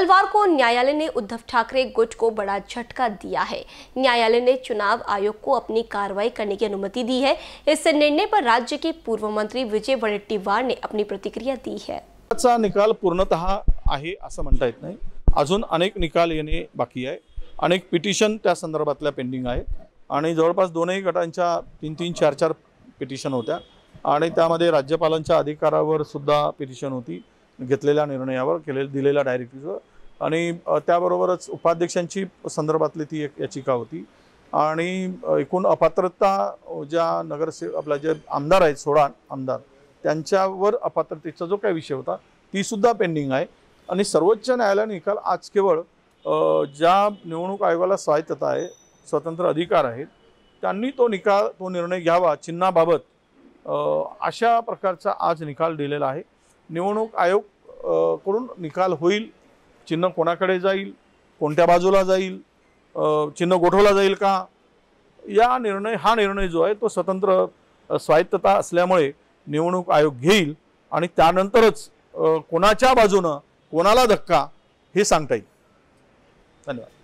मंगलवार को न्यायालय ने उद्धव ठाकरे गुट को बड़ा झटका दिया है न्यायालय ने चुनाव आयोग को अपनी कार्रवाई करने की अनुमति दी है इस निर्णय पर राज्य के पूर्व मंत्री विजय वडेट्टीवार ने अपनी प्रतिक्रिया दी है निकाल पूर्णतः आहे असं म्हणता येत नाही अजून अनेक निकाल येणे बाकी आहे अनेक पिटिशन त्या संदर्भातल्या पेंडिंग आहेत आणि जवळपास दोनही गटांच्या तीन तीन चार चार पिटिशन होत्या आणि त्यामध्ये राज्यपालांच्या अधिकारावर सुद्धा पिटिशन होती घेतलेल्या निर्णयावर केले दिलेल्या डायरेक्टिव्हवर आणि त्याबरोबरच उपाध्यक्षांची संदर्भातली ती एक याचिका होती आणि एकूण अपात्रता ज्या नगरसेवक आपल्या जे आमदार आहेत सोळा आमदार त्यांच्यावर अपात्रतेचा जो काही विषय होता तीसुद्धा पेंडिंग आहे आणि सर्वोच्च न्यायालयाने निकाल आज केवळ ज्या निवडणूक आयोगाला स्वायत्तता आहे स्वतंत्र अधिकार आहेत त्यांनी तो निकाल तो निर्णय घ्यावा चिन्हाबाबत अशा प्रकारचा आज निकाल दिलेला आहे निवडणूक आयोग कडून निकाल होईल चिन्ह कोणाकडे जाईल कोणत्या बाजूला जाईल चिन्ह गोठवला जाईल का या निर्णय हा निर्णय जो आहे तो स्वतंत्र स्वायत्तता असल्यामुळे निवडणूक आयोग घेईल आणि त्यानंतरच कोणाच्या बाजूनं कोणाला धक्का हे सांगता येईल धन्यवाद